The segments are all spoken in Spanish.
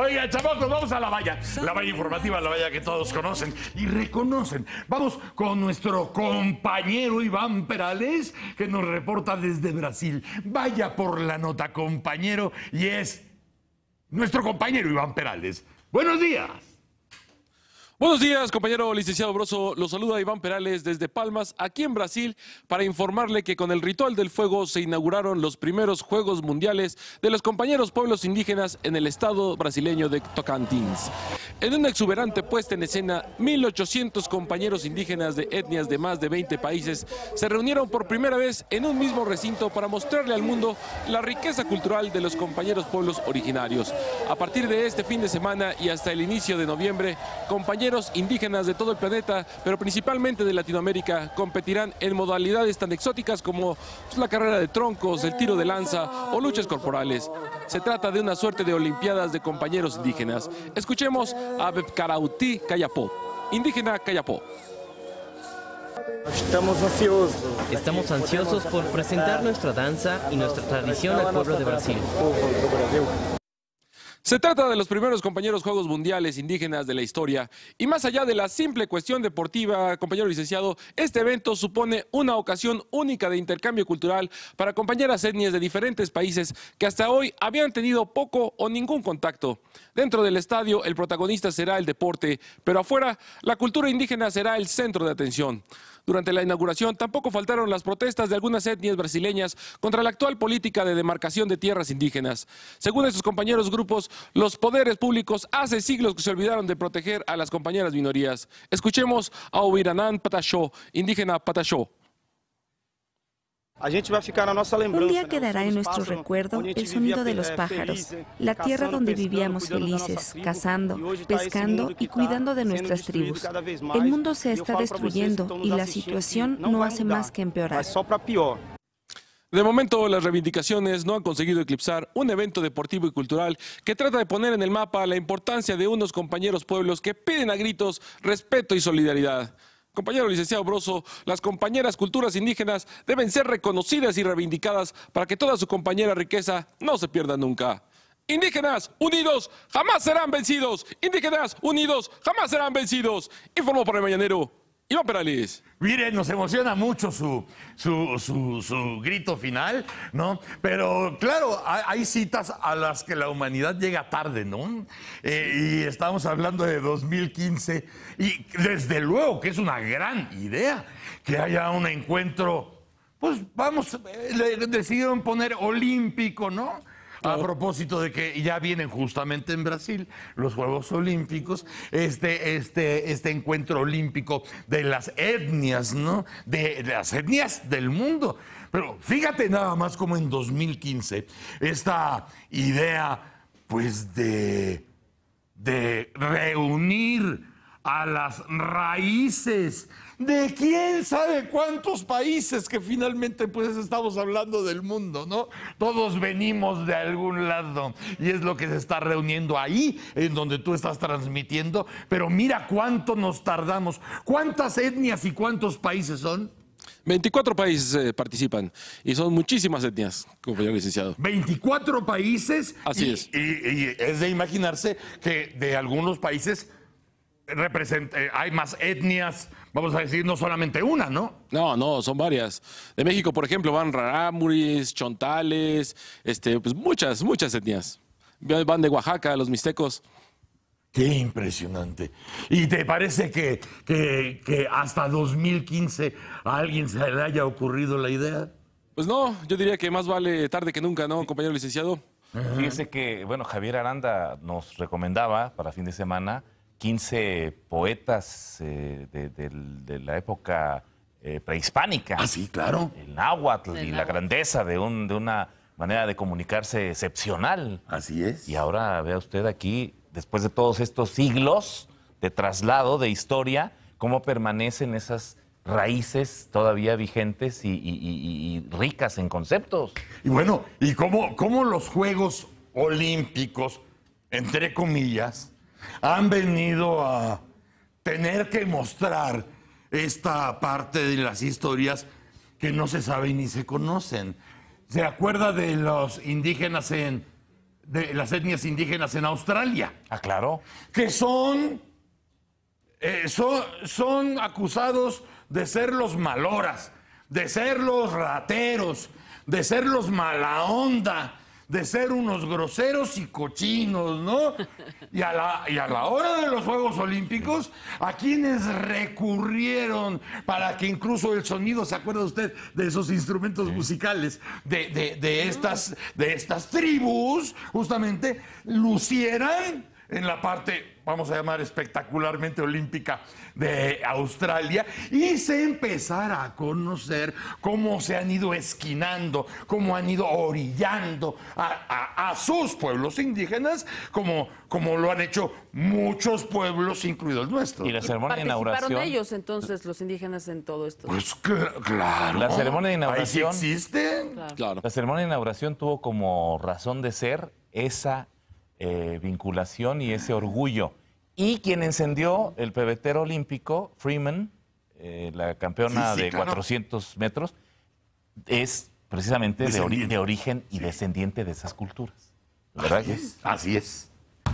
Oiga, chamacos, pues vamos a la valla. La valla informativa, la valla que todos conocen y reconocen. Vamos con nuestro compañero Iván Perales, que nos reporta desde Brasil. Vaya por la nota, compañero, y es nuestro compañero Iván Perales. Buenos días. Buenos días, compañero licenciado Broso. Lo saluda Iván Perales desde Palmas, aquí en Brasil, para informarle que con el ritual del fuego se inauguraron los primeros Juegos Mundiales de los compañeros pueblos indígenas en el estado brasileño de Tocantins. En una exuberante puesta en escena, 1.800 compañeros indígenas de etnias de más de 20 países se reunieron por primera vez en un mismo recinto para mostrarle al mundo la riqueza cultural de los compañeros pueblos originarios. A partir de este fin de semana y hasta el inicio de noviembre, compañeros indígenas de todo el planeta, pero principalmente de Latinoamérica, competirán en modalidades tan exóticas como la carrera de troncos, el tiro de lanza o luchas corporales. Se trata de una suerte de olimpiadas de compañeros indígenas. Escuchemos karauti Cayapó, indígena Cayapó. Estamos Estamos ansiosos por presentar nuestra danza y nuestra tradición al pueblo de Brasil. Se trata de los primeros compañeros Juegos Mundiales indígenas de la historia y más allá de la simple cuestión deportiva, compañero licenciado, este evento supone una ocasión única de intercambio cultural para compañeras etnias de diferentes países que hasta hoy habían tenido poco o ningún contacto. Dentro del estadio el protagonista será el deporte, pero afuera la cultura indígena será el centro de atención. Durante la inauguración tampoco faltaron las protestas de algunas etnias brasileñas contra la actual política de demarcación de tierras indígenas. Según estos compañeros grupos, los poderes públicos hace siglos que se olvidaron de proteger a las compañeras minorías. Escuchemos a Ubiranán Patachó, indígena Patachó. Un día quedará en nuestro recuerdo el sonido de los pájaros, la tierra donde vivíamos felices, cazando, pescando y cuidando de e nuestras tribus. El mundo se e está destruyendo y la situación no hace más que empeorar. De momento, las reivindicaciones no han conseguido eclipsar un evento deportivo y cultural que trata de poner en el mapa la importancia de unos compañeros pueblos que piden a gritos respeto y solidaridad. Compañero licenciado Broso, las compañeras culturas indígenas deben ser reconocidas y reivindicadas para que toda su compañera riqueza no se pierda nunca. Indígenas unidos jamás serán vencidos. Indígenas unidos jamás serán vencidos. Informó por el Mañanero no, liz, Mire, nos emociona mucho su, su, grito final, ¿no? Pero claro, hay, citas a las que la humanidad llega tarde, ¿no? Eh, y estamos hablando de 2015 y desde luego que es una gran idea que haya un encuentro, pues vamos, eh, decidieron poner olímpico, ¿no? A propósito de que ya vienen justamente en Brasil los Juegos Olímpicos, este, este, este encuentro olímpico de las etnias, ¿no? De, las etnias del mundo. Pero fíjate nada más como en 2015 esta idea, pues, de, de reunir a las raíces de quién sabe cuántos países que finalmente pues estamos hablando del mundo, ¿no? Todos venimos de algún lado y es lo que se está reuniendo ahí, en donde tú estás transmitiendo, pero mira cuánto nos tardamos, cuántas etnias y cuántos países son. 24 países eh, participan y son muchísimas etnias, compañero licenciado. 24 países. Así es. y es de imaginarse que de algunos países eh, hay más etnias, vamos a decir, no solamente una, ¿no? No, no, son varias. De México, por ejemplo, van rarámuris, chontales, este, pues muchas, muchas etnias. Van de Oaxaca, los mixtecos. Qué impresionante. ¿Y te parece que, que, que, hasta 2015 a alguien se le haya ocurrido la idea? Pues no, yo diría que más vale tarde que nunca, ¿no, compañero licenciado? Fíjese que, bueno, Javier Aranda nos recomendaba para fin de semana 15 poetas eh, de, la época eh, prehispánica. Ah, sí, claro. El náhuatl y la grandeza de, una manera de comunicarse excepcional. Así es. Y ahora vea usted aquí, después de todos estos siglos de traslado de historia, cómo permanecen esas raíces todavía vigentes y, ricas en conceptos. Y bueno, ¿y cómo los Juegos Olímpicos, entre comillas, han venido a tener que mostrar esta parte de las historias que no se saben ni se conocen. ¿Se acuerda de los indígenas en de las etnias indígenas en Australia? Ah, claro. Que son eh, son, son acusados de ser los maloras, de ser los rateros, de ser los mala onda, de ser unos groseros y cochinos, ¿no? Y a, la, a la hora de los Juegos Olímpicos, a quienes recurrieron para que incluso el sonido, ¿se acuerda usted de esos instrumentos musicales de, estas, de estas tribus, justamente, lucieran en la parte, vamos a llamar espectacularmente olímpica de Australia, y se empezara a conocer cómo se han ido esquinando, cómo han ido orillando a, sus pueblos indígenas, como, como lo han hecho muchos pueblos, incluido el nuestro. Y la ceremonia de inauguración. ellos entonces, los indígenas, en todo esto? Pues claro. La ceremonia de inauguración. existe? Claro. La ceremonia de inauguración tuvo como razón de ser esa eh, vinculación y ese orgullo. Y quien encendió el pebetero olímpico, Freeman, eh, la campeona de 400 metros, es precisamente de, origen y descendiente de esas culturas. ¿Verdad? Así es.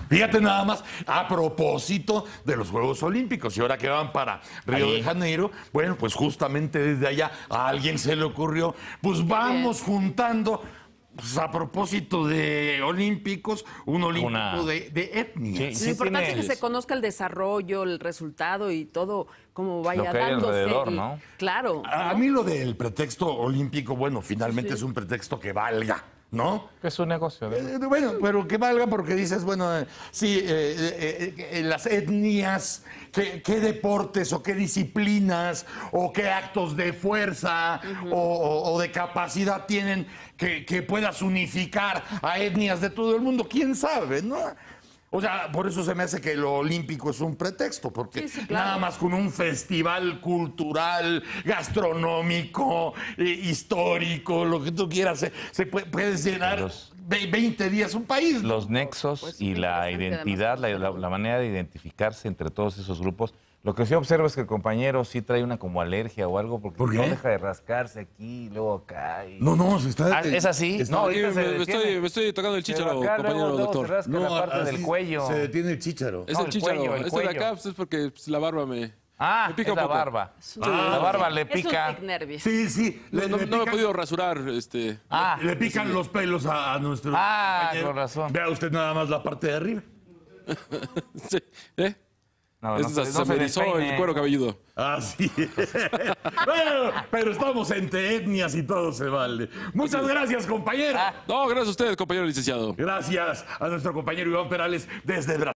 Fíjate nada más, a propósito de los Juegos Olímpicos, y ahora que van para Río de Janeiro, bueno, pues justamente desde allá a alguien se le ocurrió, pues vamos juntando pues, a propósito de olímpicos, un olímpico de, etnia. lo importante es que se conozca el desarrollo, el resultado y todo como vaya lo dándose. Claro. A, mí lo del pretexto olímpico, bueno, finalmente es un pretexto que valga. ¿no? Es un negocio. Eh, bueno, pero que valga porque dices, bueno, eh, sí, eh, las etnias, qué, deportes o qué disciplinas o qué actos de fuerza o, de capacidad tienen que, que puedas unificar a etnias de todo el mundo, quién sabe, ¿no? O sea, por eso se me hace que lo olímpico es un pretexto, porque nada más con un festival cultural, gastronómico, eh, histórico, lo que tú quieras, se, puede, puedes llenar. 20 días un país. Los nexos pues, y la identidad, la, manera de identificarse entre todos esos grupos. Lo que sí observo es que el compañero sí trae una como alergia o algo porque no deja de rascarse aquí y luego acá. No, no, se está... Ah, ¿Es así? no, me, estoy, me, tocando el chicharo compañero doctor. Se la parte ah, Se detiene el chicharo Es el, chicharo es Cuello, el de acá pues, es porque pues, la barba me... Ah, ah, la barba. la barba le pica. Sí, sí. no, me he podido rasurar. Este, ah. le, pican los pelos a, nuestro. Ah, con razón. Vea usted nada más la parte de arriba. sí. ¿Eh? se, se me el cuero cabelludo. Así es. pero estamos entre etnias y todo se vale. Muchas gracias, compañero. Ah. No, gracias a usted, compañero licenciado. Gracias a nuestro compañero Iván Perales desde Brasil.